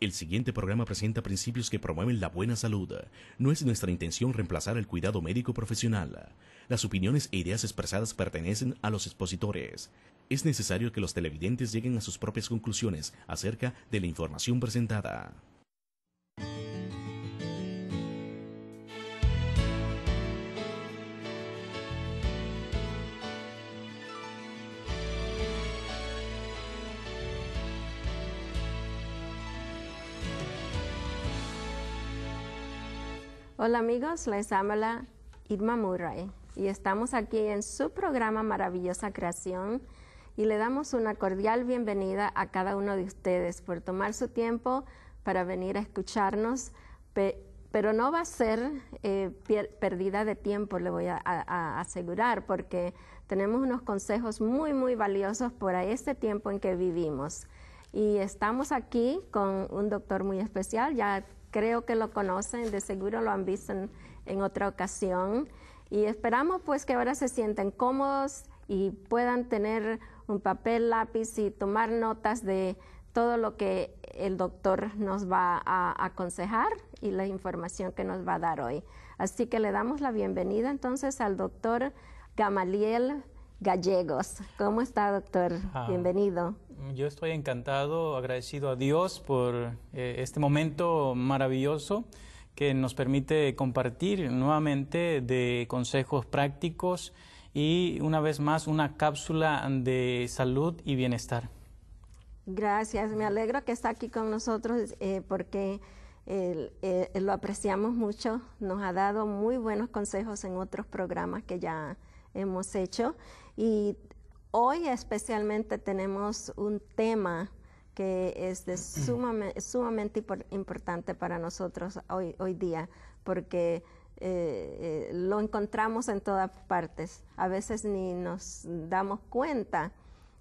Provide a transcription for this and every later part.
El siguiente programa presenta principios que promueven la buena salud. No es nuestra intención reemplazar el cuidado médico profesional. Las opiniones e ideas expresadas pertenecen a los expositores. Es necesario que los televidentes lleguen a sus propias conclusiones acerca de la información presentada. Hola amigos, les habla Irma Murray y estamos aquí en su programa Maravillosa Creación y le damos una cordial bienvenida a cada uno de ustedes por tomar su tiempo para venir a escucharnos, pero no va a ser eh, pérdida de tiempo, le voy a, asegurar, porque tenemos unos consejos muy, muy valiosos para este tiempo en que vivimos. Y estamos aquí con un doctor muy especial, ya creo que lo conocen, de seguro lo han visto en, otra ocasión. Y esperamos pues que ahora se sienten cómodos y puedan tener un papel, lápiz y tomar notas de todo lo que el doctor nos va a aconsejar y la información que nos va a dar hoy. Así que le damos la bienvenida entonces al doctor Gamaliel Gallegos. ¿Cómo está, doctor? Ah, Bienvenido. Yo estoy encantado, agradecido a Dios por eh, este momento maravilloso que nos permite compartir nuevamente de consejos prácticos y una vez más una cápsula de salud y bienestar. Gracias, me alegro que está aquí con nosotros eh, porque eh, lo apreciamos mucho, nos ha dado muy buenos consejos en otros programas que ya hemos hecho. Y hoy especialmente tenemos un tema que es de sumamente, sumamente importante para nosotros hoy, hoy día, porque eh, eh, lo encontramos en todas partes. A veces ni nos damos cuenta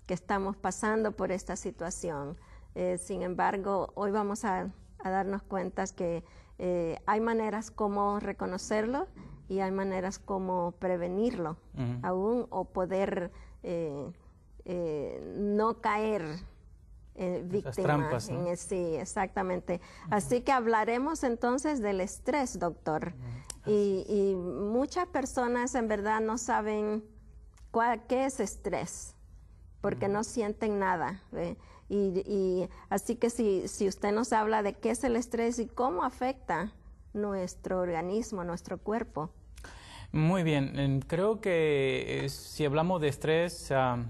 que estamos pasando por esta situación. Eh, sin embargo, hoy vamos a darnos cuenta que hay maneras como reconocerlo y hay maneras como prevenirlo aún o poder eh, eh, no caer eh, víctima. ¿no? sí, exactamente. Así que hablaremos entonces del estrés, doctor. y, muchas personas en verdad no saben cuál, qué es estrés, porque no sienten nada. Y, y, así que si, si usted nos habla de qué es el estrés y cómo afecta nuestro organismo, nuestro cuerpo. Muy bien, creo que eh, si hablamos de estrés, ah,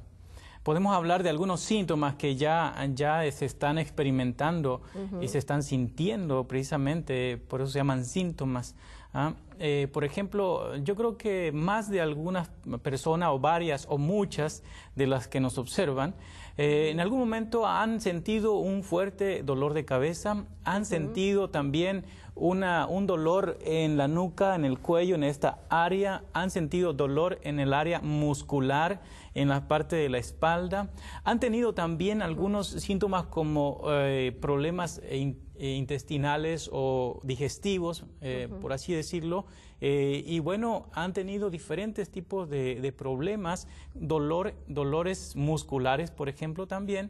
podemos hablar de algunos síntomas que ya, ya se están experimentando y se están sintiendo precisamente, por eso se llaman síntomas. Ah, eh, por ejemplo, yo creo que más de algunas personas o varias o muchas de las que nos observan, eh, ¿En algún momento han sentido un fuerte dolor de cabeza? ¿Han sentido también una, un dolor en la nuca, en el cuello, en esta área? ¿Han sentido dolor en el área muscular, en la parte de la espalda? ¿Han tenido también algunos síntomas como eh, problemas e eh, intestinales o digestivos, eh, por así decirlo. Eh, y bueno, han tenido diferentes tipos de, problemas, dolor, dolores musculares, por ejemplo, también.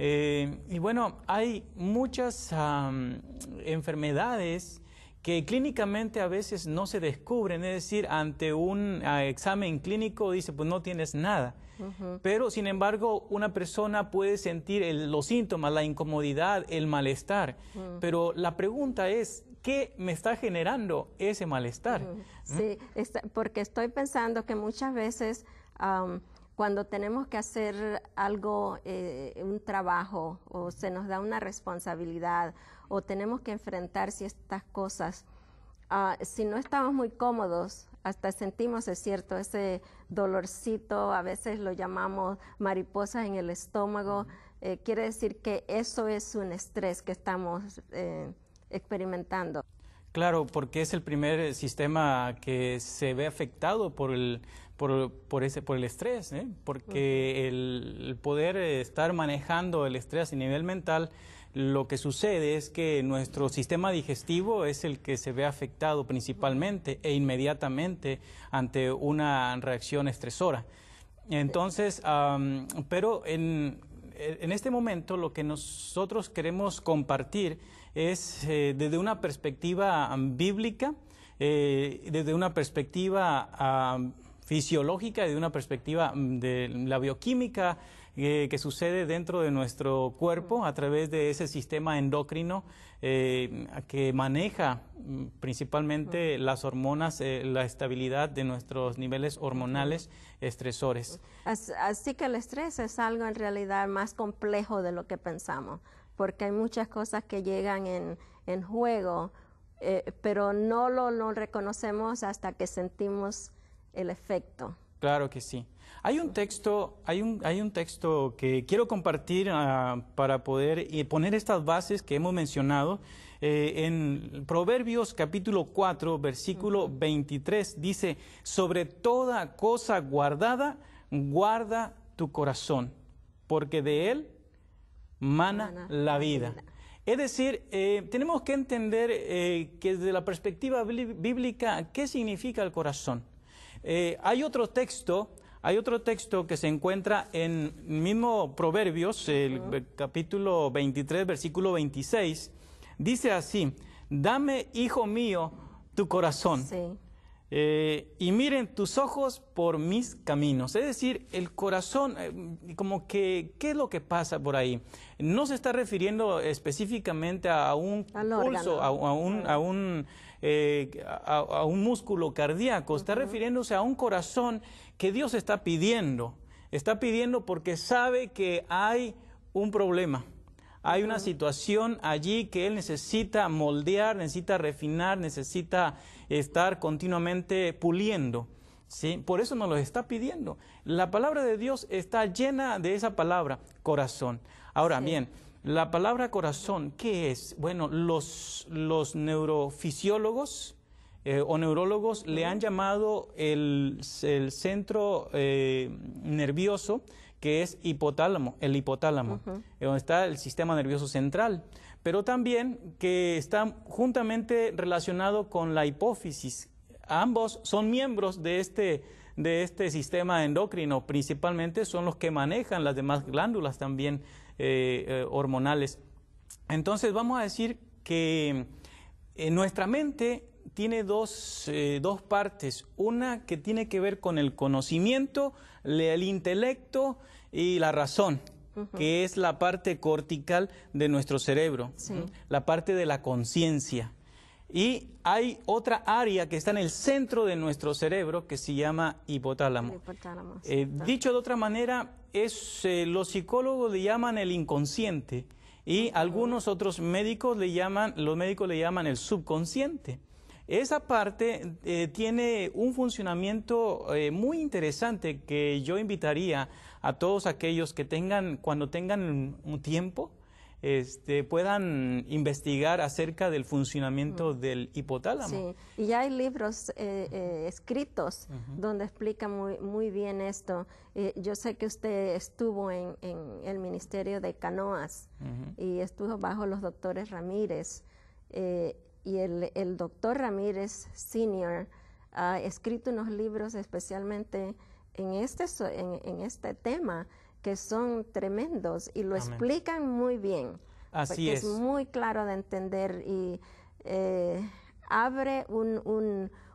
y bueno, hay muchas enfermedades que clínicamente a veces no se descubren, es decir, ante un ah, examen clínico dice, pues no tienes nada pero, sin embargo, una persona puede sentir los síntomas, la incomodidad, el malestar. Pero la pregunta es, ¿qué me está generando ese malestar? ¿Mm? Sí, porque estoy pensando que muchas veces... cuando tenemos que hacer algo, eh, un trabajo, o se nos da una responsabilidad, o tenemos que enfrentar ciertas cosas, ah, si no estamos muy cómodos hasta sentimos, es cierto, ese dolorcito, a veces lo llamamos mariposas en el estómago, eh, quiere decir que eso es un estrés que estamos eh, experimentando. Claro, porque es el primer eh, sistema que se ve afectado por el, por, ese, por el estrés, porque el, el, poder estar manejando el estrés a nivel mental lo que sucede es que nuestro sistema digestivo es el que se ve afectado principalmente e inmediatamente ante una reacción estresora. Entonces, pero en, en este momento lo que nosotros queremos compartir es eh, desde una perspectiva bíblica, eh, desde una perspectiva fisiológica fisiológica, desde una perspectiva de la bioquímica, eh, que sucede dentro de nuestro cuerpo a través de ese sistema endocrino eh, que maneja mm, principalmente las hormonas, eh, la estabilidad de nuestros niveles hormonales estresores. Así que el estrés es algo en realidad más complejo de lo que pensamos, porque hay muchas cosas que llegan en, juego, pero no lo reconocemos hasta que sentimos el efecto. Claro que sí. Hay un texto, hay un, hay un texto que quiero compartir ah, para poder eh, poner estas bases que hemos mencionado. Eh, en Proverbios capítulo 4, versículo 23, dice, sobre toda cosa guardada, guarda tu corazón, porque de él mana, la vida. Es decir, eh, tenemos que entender que desde la perspectiva bíblica, ¿qué significa el corazón? Eh, hay otro texto, hay otro texto que se encuentra en mismo Proverbios, el capítulo 23, versículo 26. Dice así, dame, hijo mío, tu corazón. Eh, y miren tus ojos por mis caminos. Es decir, el corazón, eh, como que, ¿qué es lo que pasa por ahí? No se está refiriendo específicamente a un pulso, eh, a, un, músculo cardíaco, está refiriéndose a un corazón que Dios está pidiendo. Está pidiendo porque sabe que hay un problema hay una situación allí que él necesita moldear, necesita refinar, necesita estar continuamente puliendo. ¿sí? Por eso nos lo está pidiendo. La palabra de Dios está llena de esa palabra, corazón. Ahora bien, la palabra corazón, ¿qué es? Bueno, los, los neurofisiólogos eh, o neurólogos le han llamado el, centro eh, nervioso que es hipotálamo, el hipotálamo, eh, donde está el sistema nervioso central, pero también que está juntamente relacionado con la hipófisis. Ambos son miembros de este, de este sistema endocrino, principalmente son los que manejan las demás glándulas también hormonales. Entonces vamos a decir que en nuestra mente tiene dos, eh, dos partes. Una que tiene que ver con el conocimiento, el intelecto y la razón que es la parte cortical de nuestro cerebro, la parte de la conciencia. Y hay otra área que está en el centro de nuestro cerebro que se llama hipotálamo. Eh, dicho de otra manera, es, eh, los psicólogos le llaman el inconsciente y algunos otros médicos le llaman, los médicos le llaman el subconsciente. Esa parte eh, tiene un funcionamiento eh, muy interesante que yo invitaría a todos aquellos que tengan, cuando tengan un tiempo, este, puedan investigar acerca del funcionamiento del hipotálamo. Sí, y hay libros eh, escritos donde explica muy, muy bien esto. yo sé que usted estuvo en, el Ministerio de Canoas y estuvo bajo los doctores Ramírez y el, doctor Ramírez Sr. ha escrito unos libros especialmente en este, en, este tema que son tremendos y lo explican muy bien. Así es. muy claro de entender y eh, abre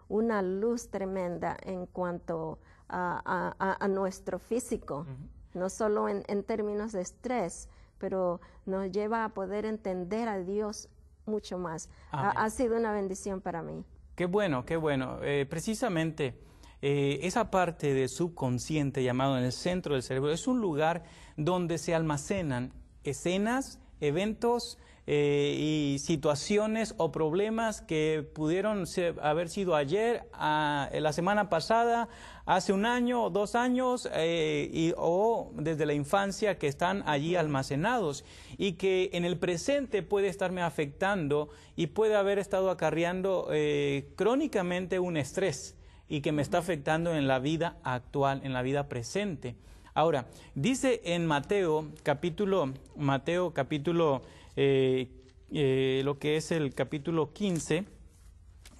una luz tremenda en cuanto a, nuestro físico, no solo en, en términos de estrés, pero nos lleva a poder entender a Dios mucho más. Ha, sido una bendición para mí. Qué bueno, qué bueno. Eh, precisamente eh, esa parte de subconsciente llamado en el centro del cerebro es un lugar donde se almacenan escenas, eventos, eh, y situaciones o problemas que pudieron haber sido ayer, eh, la semana pasada, hace un año dos años, eh, o desde la infancia que están allí almacenados y que en el presente puede estarme afectando y puede haber estado acarreando crónicamente un estrés y que me está afectando en la vida actual, en la vida presente. Ahora, dice en Mateo capítulo, Mateo capítulo eh, eh, lo que es el capítulo 15,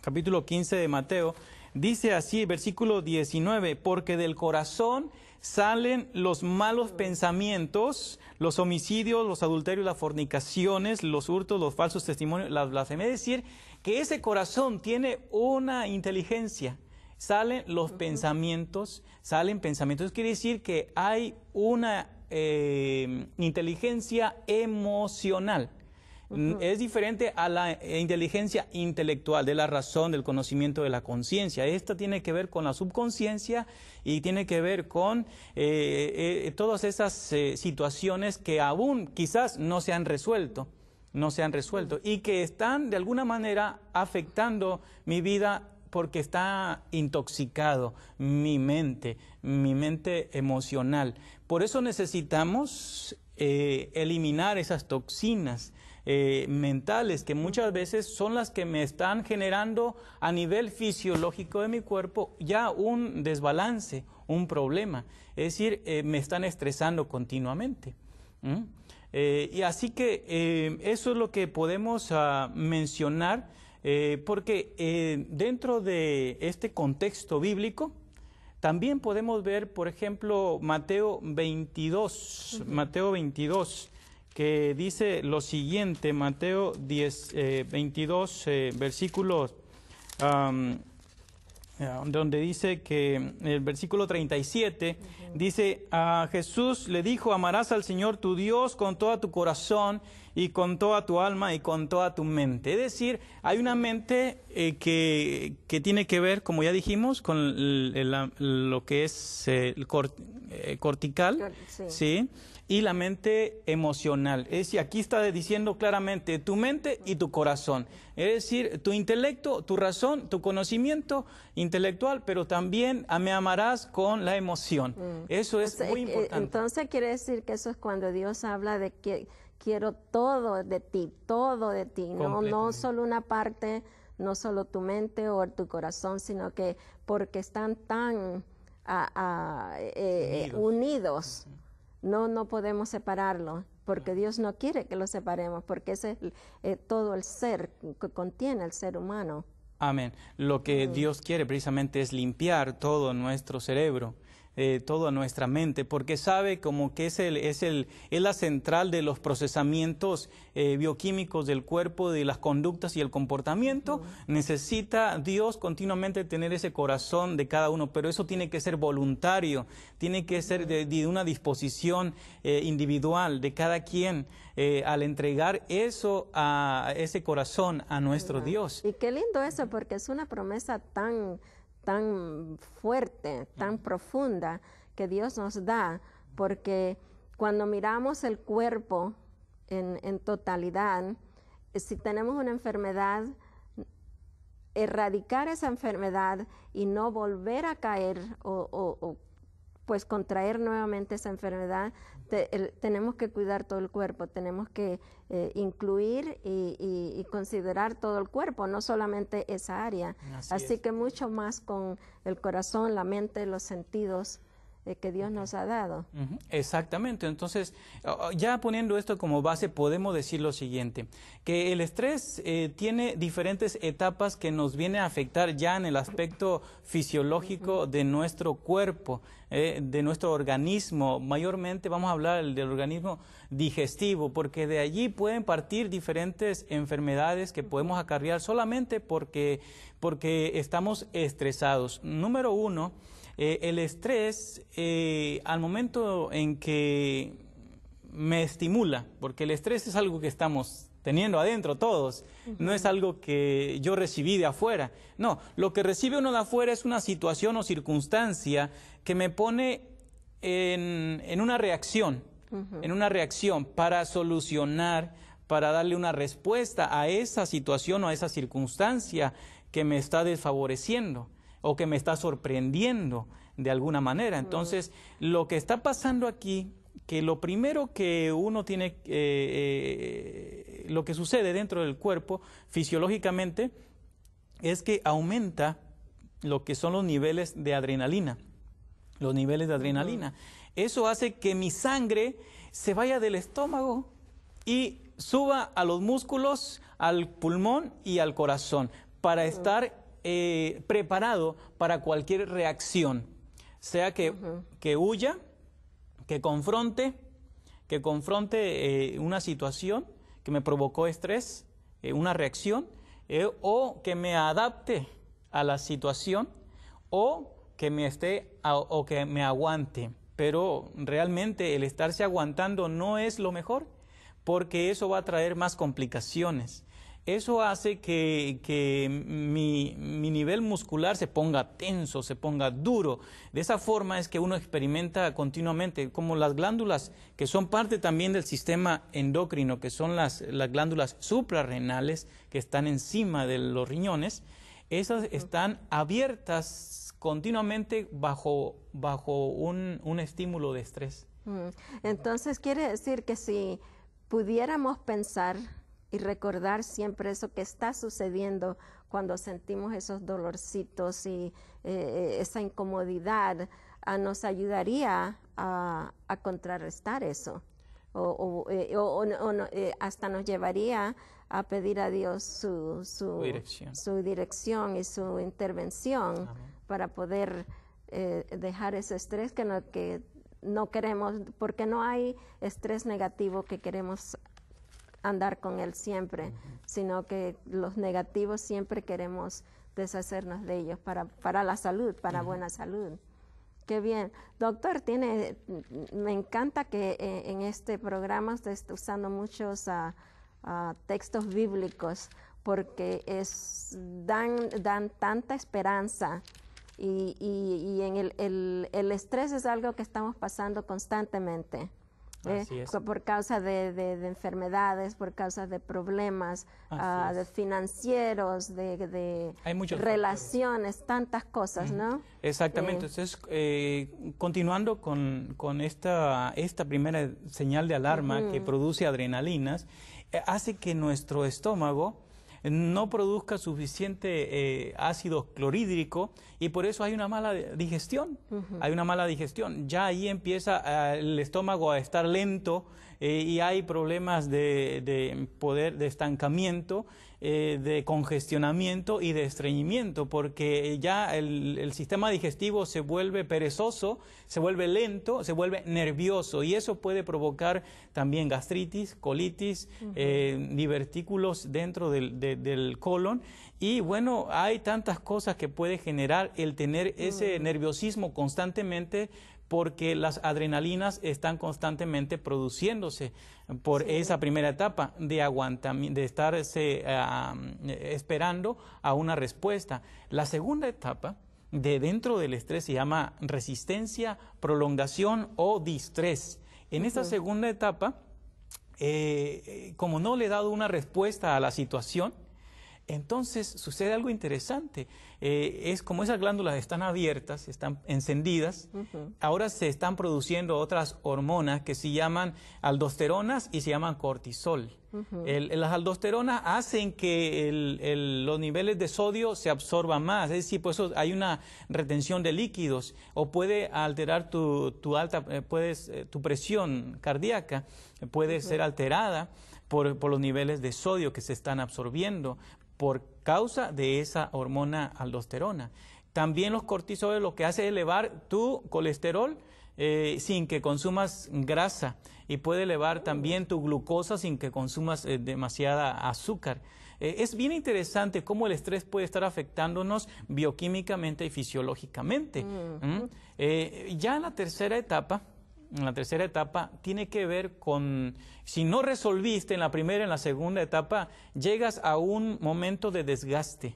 capítulo 15 de Mateo, dice así, versículo 19, porque del corazón salen los malos pensamientos, los homicidios, los adulterios, las fornicaciones, los hurtos, los falsos testimonios, las blasfemias. Es decir, que ese corazón tiene una inteligencia. Salen los pensamientos, salen pensamientos. quiere decir que hay una eh, inteligencia emocional. Es diferente a la eh, inteligencia intelectual, de la razón, del conocimiento, de la conciencia. Esta tiene que ver con la subconsciencia y tiene que ver con eh, todas esas situaciones que aún quizás no se han resuelto no se han resuelto y que están de alguna manera afectando mi vida porque está intoxicado mi mente, mi mente emocional. Por eso necesitamos eh, eliminar esas toxinas eh, mentales que muchas veces son las que me están generando a nivel fisiológico de mi cuerpo ya un desbalance, un problema. Es decir, eh, me están estresando continuamente. y así que eso es lo que podemos ah, mencionar eh, porque eh, dentro de este contexto bíblico, también podemos ver, por ejemplo, Mateo 22, Mateo 22, que dice lo siguiente, Mateo 10, 22, versículos, donde dice que el versículo 37, dice, a Jesús le dijo, amarás al Señor tu Dios con todo tu corazón y con toda tu alma y con toda tu mente. Es decir, hay una mente eh, que, tiene que ver, como ya dijimos, con lo que es eh, el eh, cortical, sí. Y la mente emocional. Es decir, aquí está diciendo claramente tu mente y tu corazón. Es decir, tu intelecto, tu razón, tu conocimiento intelectual, pero también me amarás con la emoción. Mm. Eso es muy eh, importante. Entonces quiere decir que eso es cuando Dios habla de que quiero todo de ti, todo de ti, no, no solo una parte, no solo tu mente o tu corazón, sino que porque están tan eh, eh, unidos, no, no podemos separarlo porque Dios no quiere que lo separemos, porque ese es todo el ser que contiene el ser humano. Amén. Lo que Dios quiere precisamente es limpiar todo nuestro cerebro eh, todo a nuestra mente, porque sabe como que es, el, es, el, la central de los procesamientos eh, bioquímicos del cuerpo, de las conductas y el comportamiento. Necesita Dios continuamente tener ese corazón de cada uno, pero eso tiene que ser voluntario, tiene que ser de, una disposición eh, individual de cada quien eh, al entregar eso a ese corazón a nuestro Dios. Y qué lindo eso, porque es una promesa tan tan fuerte, tan profunda que Dios nos da, porque cuando miramos el cuerpo en, totalidad, si tenemos una enfermedad, erradicar esa enfermedad y no volver a caer o, o pues contraer nuevamente esa enfermedad tenemos que cuidar todo el cuerpo, tenemos que eh, incluir y, considerar todo el cuerpo, no solamente esa área. Así, que mucho más con el corazón, la mente, los sentidos que Dios nos ha dado. Exactamente. Entonces, ya poniendo esto como base, podemos decir lo siguiente, que el estrés eh, tiene diferentes etapas que nos viene a afectar ya en el aspecto fisiológico de nuestro cuerpo, eh, de nuestro organismo. Mayormente vamos a hablar del organismo digestivo, porque de allí pueden partir diferentes enfermedades que podemos acarrear solamente porque, porque estamos estresados. Número uno, eh, el estrés, eh, al momento en que me estimula, porque el estrés es algo que estamos teniendo adentro todos, no es algo que yo recibí de afuera. No, lo que recibe uno de afuera es una situación o circunstancia que me pone en, una reacción, en una reacción para solucionar, para darle una respuesta a esa situación o a esa circunstancia que me está desfavoreciendo o que me está sorprendiendo de alguna manera. Entonces, lo que está pasando aquí, que lo primero que uno tiene, eh, eh, lo que sucede dentro del cuerpo fisiológicamente, es que aumenta lo que son los niveles de adrenalina, los niveles de adrenalina. Eso hace que mi sangre se vaya del estómago y suba a los músculos, al pulmón y al corazón para estar eh, preparado para cualquier reacción, sea que, huya, que confronte, que confronte eh, una situación que me provocó estrés, eh, una reacción, o que me adapte a la situación, o que me esté o que me aguante. Pero realmente el estarse aguantando no es lo mejor, porque eso va a traer más complicaciones. Eso hace que, mi, nivel muscular se ponga tenso, se ponga duro. De esa forma es que uno experimenta continuamente, como las glándulas, que son parte también del sistema endocrino, que son las, glándulas suprarrenales que están encima de los riñones, esas están abiertas continuamente bajo, un estímulo de estrés. Mm. Entonces quiere decir que si pudiéramos pensar y recordar siempre eso que está sucediendo cuando sentimos esos dolorcitos y eh, eh, esa incomodidad ah, nos ayudaría a, contrarrestar eso. O, eh, hasta nos llevaría a pedir a Dios su, su, dirección. su dirección. y su intervención para poder dejar ese estrés que no, que no queremos, porque no hay estrés negativo que queremos andar con Él siempre, sino que los negativos siempre queremos deshacernos de ellos para, la salud, para buena salud. Qué bien. Doctor, tiene, me encanta que eh, en este programa usted usando muchos ah, ah, textos bíblicos porque es, dan, tanta esperanza y, y en el, el, el estrés es algo que estamos pasando constantemente. ¿eh? por causa de, enfermedades, por causa de problemas ah, de financieros, de, relaciones, tantas cosas, ¿no? Exactamente. Eh. Entonces, eh, continuando con, esta, primera señal de alarma que produce adrenalinas, hace que nuestro estómago no produzca suficiente eh, ácido clorhídrico y por eso hay una mala digestión. Hay una mala digestión. Ya ahí empieza eh, el estómago a estar lento eh, y hay problemas de, de poder de estancamiento eh, de congestionamiento y de estreñimiento, porque ya el, sistema digestivo se vuelve perezoso, se vuelve lento, se vuelve nervioso y eso puede provocar también gastritis, colitis, eh, divertículos dentro del, del, colon. Y bueno, hay tantas cosas que puede generar el tener ese mm. nerviosismo constantemente porque las adrenalinas están constantemente produciéndose por esa primera etapa de aguantamiento, de estarse esperando a una respuesta. La segunda etapa de dentro del estrés se llama resistencia, prolongación o distrés. En esta segunda etapa, eh, como no le he dado una respuesta a la situación, entonces sucede algo interesante. Eh, es como esas glándulas están abiertas, están encendidas, ahora se están produciendo otras hormonas que se llaman aldosteronas y se llaman cortisol. las aldosteronas hacen que los niveles de sodio se absorban más, es decir, por eso hay una retención de líquidos o puede alterar tu, alta, eh, puedes, eh, tu presión cardíaca, puede ser alterada por los niveles de sodio que se están absorbiendo por causa de esa hormona aldosterona. También los cortisoles lo que hace es elevar tu colesterol eh, sin que consumas grasa y puede elevar también tu glucosa sin que consumas eh, demasiada azúcar. Eh, es bien interesante cómo el estrés puede estar afectándonos bioquímicamente y fisiológicamente. Mm. ya en la tercera etapa, en la tercera etapa, tiene que ver con, si no resolviste en la primera, en la segunda etapa, llegas a un momento de desgaste,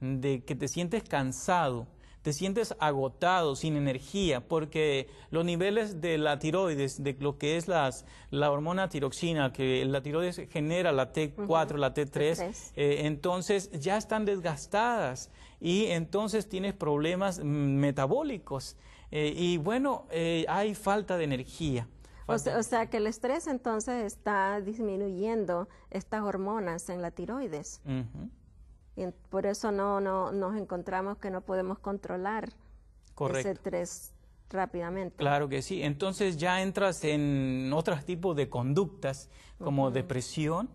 de que te sientes cansado, te sientes agotado, sin energía, porque los niveles de la tiroides, de lo que es las, la hormona tiroxina, que la tiroides genera la T4, la T3, eh, entonces ya están desgastadas y entonces tienes problemas mm, metabólicos. Eh, y bueno, eh, hay falta de energía. o, sea, que el estrés entonces está disminuyendo estas hormonas en la tiroides. por eso no, no nos encontramos que no podemos controlar ese estrés rápidamente. Claro que sí. Entonces ya entras en otros tipos de conductas como depresión,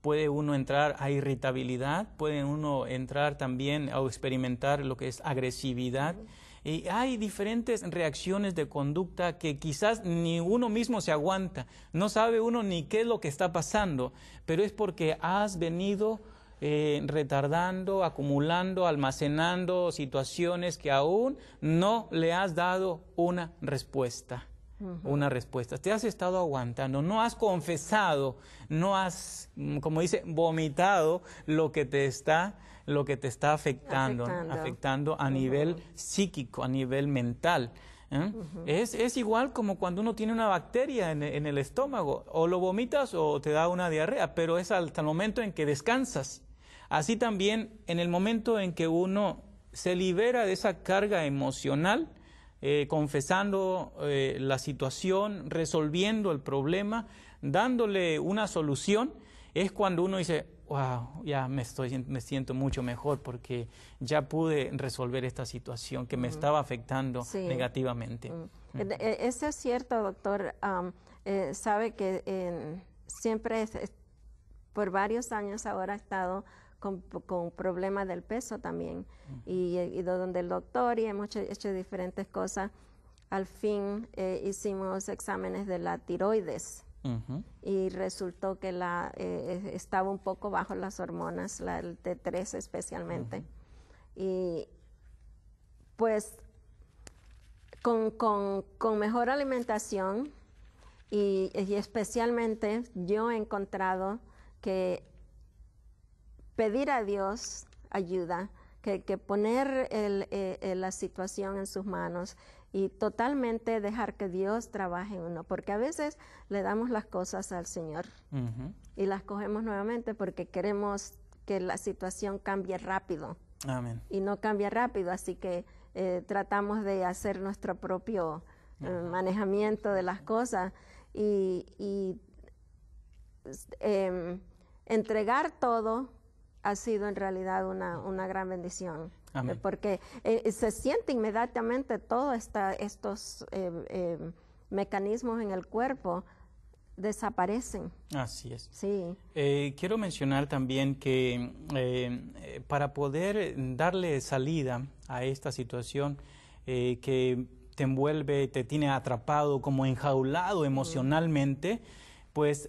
puede uno entrar a irritabilidad, puede uno entrar también a experimentar lo que es agresividad. Y hay diferentes reacciones de conducta que quizás ni uno mismo se aguanta. No sabe uno ni qué es lo que está pasando, pero es porque has venido eh, retardando, acumulando, almacenando situaciones que aún no le has dado una respuesta. Una respuesta. Te has estado aguantando, no has confesado, no has, mm, como dice, vomitado lo que te está lo que te está afectando, afectando, a nivel psíquico, a nivel mental. ¿eh? es, es, igual como cuando uno tiene una bacteria en, el estómago, o lo vomitas o te da una diarrea, pero es hasta el momento en que descansas. Así también, en el momento en que uno se libera de esa carga emocional, eh, confesando eh, la situación, resolviendo el problema, dándole una solución, es cuando uno dice, wow, ya me, estoy, me siento mucho mejor porque ya pude resolver esta situación que me estaba afectando negativamente. Mm. Eh, eh, eso es cierto, doctor. Eh, sabe que siempre, por varios años ahora, he estado con, problemas del peso también. Mm. y, donde el doctor y hemos hecho, diferentes cosas. Al fin hicimos exámenes de la tiroides y resultó que la, eh, eh, estaba un poco bajo las hormonas, la T3 especialmente. Y pues con, mejor alimentación y, especialmente yo he encontrado que pedir a Dios ayuda, que, poner eh, la situación en sus manos y totalmente dejar que Dios trabaje en uno, porque a veces le damos las cosas al Señor y las cogemos nuevamente porque queremos que la situación cambie rápido. Y no cambia rápido, así que eh, tratamos de hacer nuestro propio eh, manejamiento de las cosas y, em, entregar todo ha sido en realidad una gran bendición porque eh, se siente inmediatamente todos estos em, em, mecanismos en el cuerpo desaparecen. Así es. Sí. Eh, quiero mencionar también que em, eh, para poder darle salida a esta situación que te envuelve, te tiene atrapado, como enjaulado emocionalmente, pues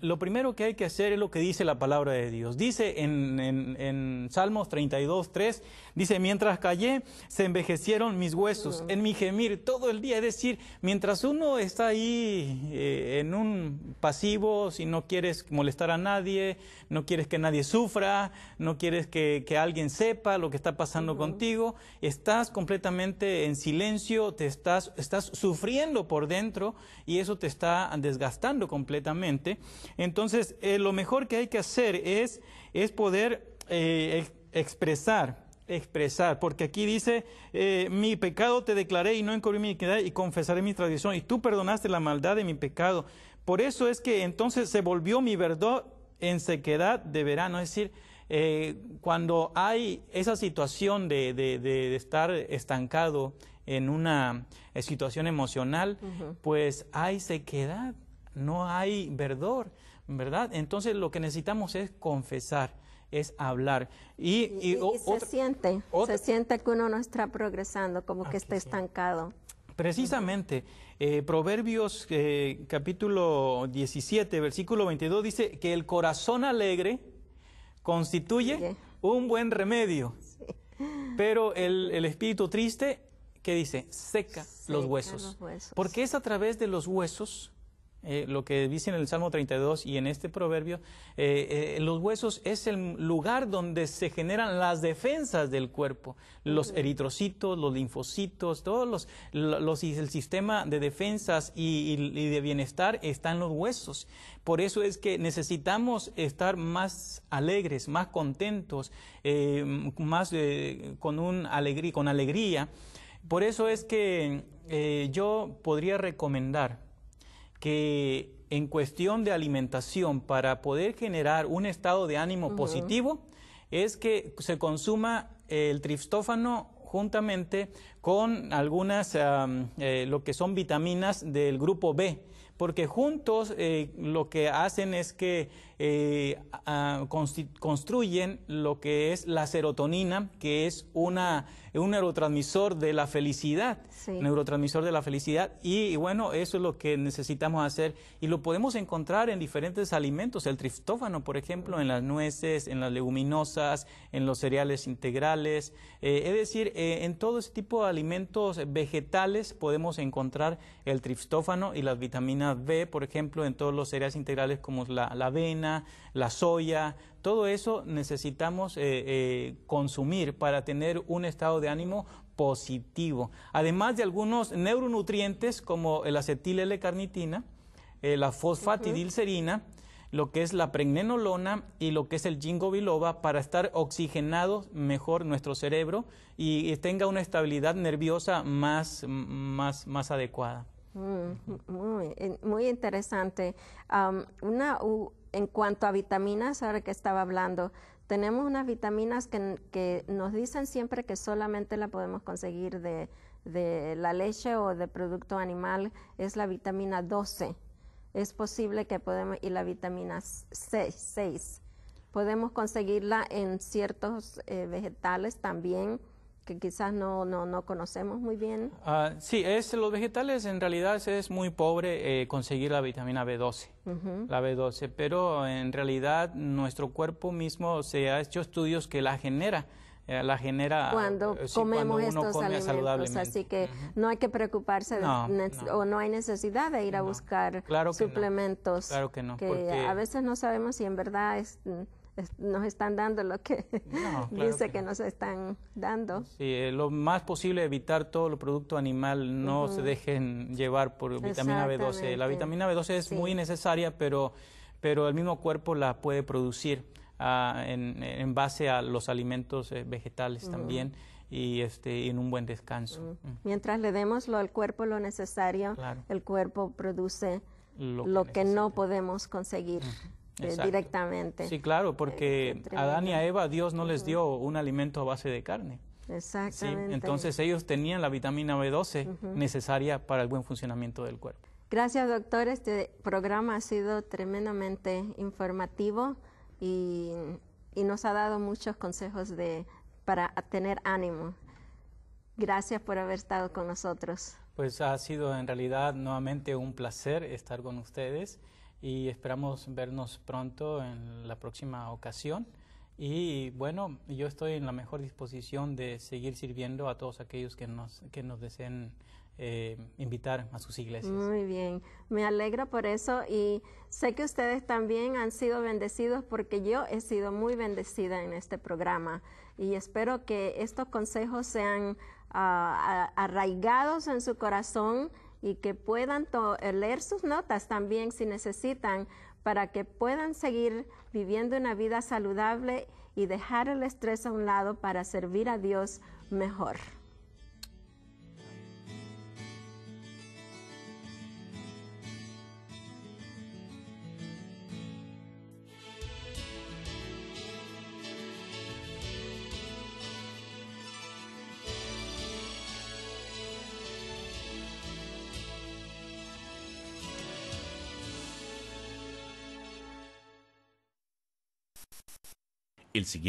lo primero que hay que hacer es lo que dice la palabra de Dios. Dice en, Salmos 32, 3, dice, mientras callé, se envejecieron mis huesos en mi gemir todo el día. Es decir, mientras uno está ahí eh, en un pasivo, si no quieres molestar a nadie, no quieres que nadie sufra, no quieres que, alguien sepa lo que está pasando contigo, estás completamente en silencio, te estás, estás sufriendo por dentro y eso te está desgastando completamente entonces, eh, lo mejor que hay que hacer es, es poder eh, expresar expresar, porque aquí dice, eh, mi pecado te declaré y no encubrí mi iniquidad y confesaré mi tradición y tú perdonaste la maldad de mi pecado. Por eso es que entonces se volvió mi verdad en sequedad de verano, es decir, cuando hay esa situación de, estar estancado en una situación emocional, pues hay sequedad no hay verdor, ¿verdad? Entonces lo que necesitamos es confesar, es hablar. Y, se siente, se siente que uno no está progresando, como que está estancado. Precisamente, eh, Proverbios eh, capítulo 17, versículo 22 dice que el corazón alegre constituye un buen remedio, pero el, espíritu triste, ¿qué dice? Seca, los huesos. Porque es a través de los huesos eh, lo que dice en el Salmo 32 y en este proverbio, eh, eh, los huesos es el lugar donde se generan las defensas del cuerpo, los eritrocitos, los linfocitos, todos los, el sistema de defensas y, de bienestar está en los huesos. Por eso es que necesitamos estar más alegres, más contentos, más con un alegría, con alegría. Por eso es que yo podría recomendar que en cuestión de alimentación para poder generar un estado de ánimo positivo es que se consuma el triptófano juntamente con algunas, eh, lo que son vitaminas del grupo B porque juntos eh, lo que hacen es que eh, construyen lo que es la serotonina, que es una, un neurotransmisor de la felicidad, neurotransmisor de la felicidad, y, bueno, eso es lo que necesitamos hacer, y lo podemos encontrar en diferentes alimentos, el triptófano, por ejemplo, en las nueces, en las leguminosas, en los cereales integrales, eh, es decir, en todo ese tipo de alimentos vegetales podemos encontrar el triptófano y las vitaminas B, por ejemplo, en todos los cereales integrales como la, avena, la soya, todo eso necesitamos eh, eh, consumir para tener un estado de ánimo positivo. Además de algunos neuronutrientes como el acetil L-carnitina, eh, la fosfatidilcerina, lo que es la pregnenolona y lo que es el ginkgo biloba para estar oxigenado mejor nuestro cerebro y, y tenga una estabilidad nerviosa más adecuada. Mm, muy, muy, interesante. una, en cuanto a vitaminas, ahora que estaba hablando, tenemos unas vitaminas que, nos dicen siempre que solamente la podemos conseguir de, la leche o de producto animal, es la vitamina 12. Es posible que podemos, y la vitamina 6, podemos conseguirla en ciertos eh, vegetales también que quizás no, no, no conocemos muy bien? Ah, sí, es, los vegetales en realidad es muy pobre eh, conseguir la vitamina B12, la B12, pero en realidad nuestro cuerpo mismo se ha hecho estudios que la genera eh, la genera cuando eh, comemos estos alimentos, así que no hay que preocuparse o no hay necesidad de ir a buscar suplementos que, claro que, no, a veces no sabemos si en verdad es, mm, nos están dando lo que dice que, nos están dando. Sí, eh, lo más posible evitar todo el producto animal, no se dejen llevar por vitamina B12. La vitamina B12 es muy necesaria, pero, pero el mismo cuerpo la puede producir ah, en, base a los alimentos eh, vegetales también y este en un buen descanso. Mientras le demos al cuerpo lo necesario, el cuerpo produce lo que, no podemos conseguir. Eh, directamente. Sí, claro, porque eh, a Adán y a Eva Dios no les dio un alimento a base de carne. Exactamente. entonces ellos tenían la vitamina B12 necesaria para el buen funcionamiento del cuerpo. Gracias, doctor. Este programa ha sido tremendamente informativo y, nos ha dado muchos consejos para tener ánimo. Gracias por haber estado con nosotros. Pues ha sido en realidad nuevamente un placer estar con ustedes y esperamos vernos pronto en la próxima ocasión. Y bueno, yo estoy en la mejor disposición de seguir sirviendo a todos aquellos que nos, que nos deseen eh, invitar a sus iglesias. Muy bien, me alegra por eso y sé que ustedes también han sido bendecidos porque yo he sido muy bendecida en este programa y espero que estos consejos sean ah, arraigados en su corazón y que puedan eh, leer sus notas también si necesitan para que puedan seguir viviendo una vida saludable y dejar el estrés a un lado para servir a Dios mejor. el siguiente.